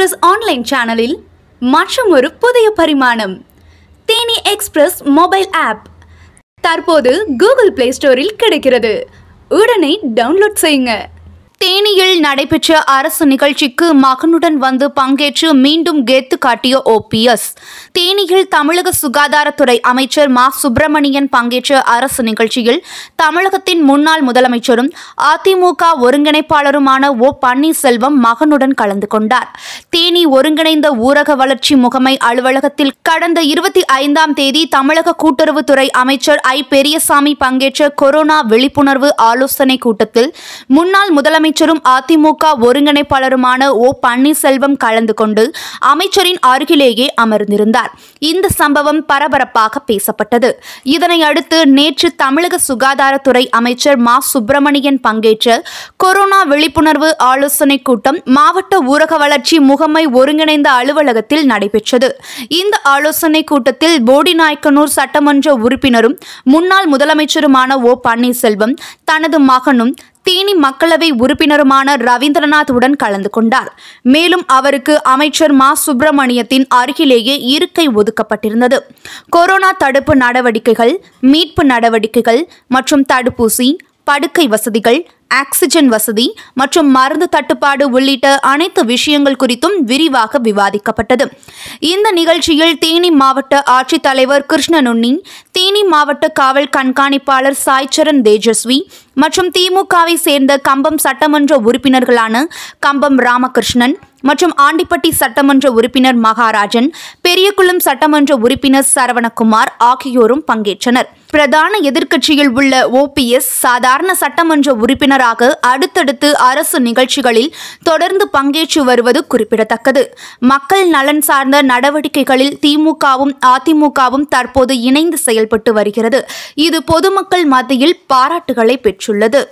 express online சேனலில் மற்றும் ஒரு புதிய பரிமாணம் தேனி எக்ஸ்பிரஸ் மொபைல் ஆப் தற்போது கூகுள் பிளே ஸ்டோரில் கிடைக்கிறது உடனே டவுன்லோட் செய்யுங்க தேனியில் நடைபெற்ற அரசு நிகழ்ச்சிக்கு மகனுடன் வந்து பங்கேற்று மீண்டும் கேத்து காட்டிய ஓபிஎஸ் தேனியில் தமிழக சுகாதாரத்துறை அமைச்சர் மா சுப்பிரமணியன் பங்கேற்ற அரசு நிகழ்ச்சியில் தமிழகத்தின் முன்னாள் முதலமைச்சரும் அதிமுக ஒருங்கிணைப்பாளருமான ஓ பன்னீர்செல்வம் மகனுடன் கலந்து கொண்டார் தேனி ஒருங்கிணைந்த ஊரக வளர்ச்சி முகமை அலுவலகத்தில் கடந்த இருபத்தி ஐந்தாம் தேதி தமிழக கூட்டுறவுத்துறை அமைச்சர் ஐ பெரியசாமி பங்கேற்ற கொரோனா விழிப்புணர்வு ஆலோசனை கூட்டத்தில் முன்னாள் முதலமைச்சர் முதலமைச்சரும் அதிமுக ஒருங்கிணைப்பாளருமான ஓ பன்னீர்செல்வம் கலந்து கொண்டு அமைச்சரின் அருகிலேயே அமர்ந்திருந்தார் இந்த சம்பவம் பரபரப்பாக பேசப்பட்டது இதனையடுத்து நேற்று தமிழக சுகாதாரத்துறை அமைச்சர் மா சுப்பிரமணியன் பங்கேற்ற கொரோனா விழிப்புணர்வு ஆலோசனை கூட்டம் மாவட்ட ஊரக வளர்ச்சி முகமை ஒருங்கிணைந்த அலுவலகத்தில் நடைபெற்றது இந்த ஆலோசனை கூட்டத்தில் போடிநாயக்கனூர் சட்டமன்ற உறுப்பினரும் முன்னாள் முதலமைச்சருமான ஓ பன்னீர்செல்வம் தனது மகனும் தேனி மக்களவை உறுப்பினருமான ரவீந்திரநாத் உடன் கலந்து கொண்டார் மேலும் அவருக்கு அமைச்சர் மா சுப்பிரமணியத்தின் அருகிலேயே இருக்கை ஒதுக்கப்பட்டிருந்தது கொரோனா தடுப்பு நடவடிக்கைகள் மீட்பு நடவடிக்கைகள் மற்றும் தடுப்பூசி படுக்கை வசதிகள் ஆக்சிஜன் வசதி மற்றும் மருந்து தட்டுப்பாடு உள்ளிட்ட அனைத்து விஷயங்கள் குறித்தும் விரிவாக விவாதிக்கப்பட்டது இந்த நிகழ்ச்சியில் தேனி மாவட்ட ஆட்சித்தலைவர் கிருஷ்ணனுன்னி தேனி மாவட்ட காவல் கண்காணிப்பாளர் சாய்ச்சரன் தேஜஸ்வி மற்றும் திமுகவை சேர்ந்த கம்பம் சட்டமன்ற உறுப்பினர்களான கம்பம் ராமகிருஷ்ணன் மற்றும் ஆண்டிப்பட்டி சட்டமன்ற உறுப்பினர் மகாராஜன் பெரியகுளம் சட்டமன்ற உறுப்பினர் சரவணகுமார் ஆகியோரும் பங்கேற்றனர் பிரதான எதிர்க்கட்சியில் உள்ள ஓபிஎஸ் சாதாரண சட்டமன்ற உறுப்பினராக அடுத்தடுத்து அரசு நிகழ்ச்சிகளில் தொடர்ந்து பங்கேற்று வருவது குறிப்பிடத்தக்கது மக்கள் நலன் சார்ந்த நடவடிக்கைகளில் திமுகவும் அதிமுகவும் தற்போது இணைந்து செயல்பட்டு வருகிறது இது பொதுமக்கள் மத்தியில் பாராட்டுகளை பெற்றுள்ளது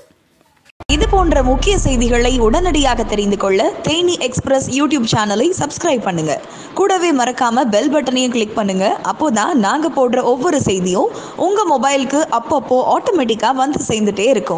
இது போன்ற முக்கிய செய்திகளை உடனடியாக தெரிந்து கொள்ள தேனி எக்ஸ்பிரஸ் யூடியூப் சேனலை சப்ஸ்கிரைப் பண்ணுங்க கூடவே மறக்காம பெல் பட்டனையும் கிளிக் பண்ணுங்க அப்போதான் நாங்க போடுற ஒவ்வொரு செய்தியும் உங்க மொபைலுக்கு அப்பப்போ ஆட்டோமேட்டிக்கா வந்து சேர்ந்துட்டே இருக்கும்